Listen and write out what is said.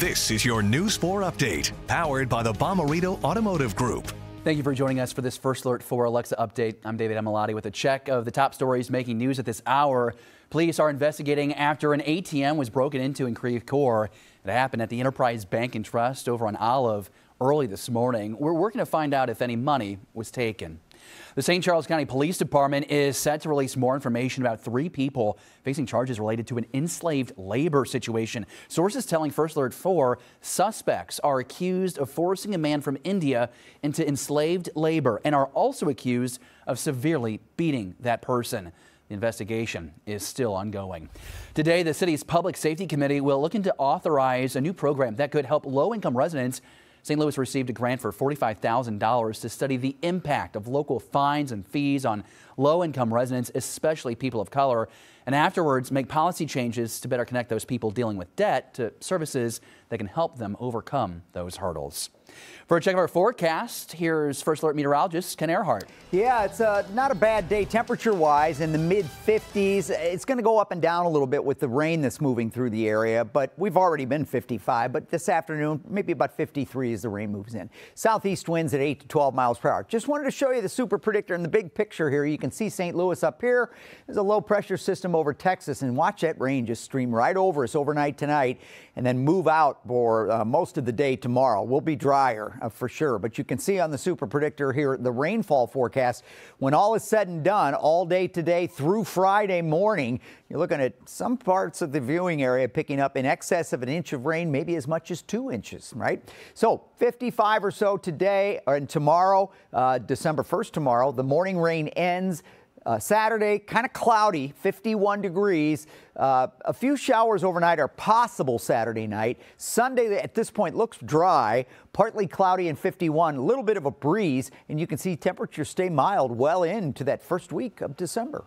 This is your News 4 update, powered by the Bomarito Automotive Group. Thank you for joining us for this First Alert 4 Alexa update. I'm David Amalotti with a check of the top stories making news at this hour. Police are investigating after an ATM was broken into in Creve Coeur. It happened at the Enterprise Bank and Trust over on Olive early this morning. We're working to find out if any money was taken. The St. Charles County Police Department is set to release more information about three people facing charges related to an enslaved labor situation. Sources telling First Alert 4 suspects are accused of forcing a man from India into enslaved labor and are also accused of severely beating that person. The investigation is still ongoing. Today, the city's Public Safety Committee will look into authorize a new program that could help low income residents St. Louis received a grant for $45,000 to study the impact of local fines and fees on low income residents, especially people of color and afterwards make policy changes to better connect those people dealing with debt to services that can help them overcome those hurdles. For a check of our forecast, here's First Alert meteorologist Ken Earhart. Yeah, it's uh, not a bad day temperature wise in the mid 50s. It's going to go up and down a little bit with the rain that's moving through the area, but we've already been 55. But this afternoon, maybe about 53 as the rain moves in. Southeast winds at 8 to 12 miles per hour. Just wanted to show you the super predictor in the big picture here. You can see St. Louis up here. There's a low pressure system over Texas and watch that rain just stream right over us overnight tonight and then move out for uh, most of the day tomorrow. We'll be drier uh, for sure, but you can see on the super predictor here the rainfall forecast. When all is said and done, all day today through Friday morning, you're looking at some parts of the viewing area picking up in excess of an inch of rain, maybe as much as two inches, right? So 55 or so today and tomorrow, uh, December 1st tomorrow, the morning rain ends. Uh, Saturday, kind of cloudy, 51 degrees. Uh, a few showers overnight are possible Saturday night. Sunday at this point looks dry, partly cloudy and 51, a little bit of a breeze, and you can see temperatures stay mild well into that first week of December.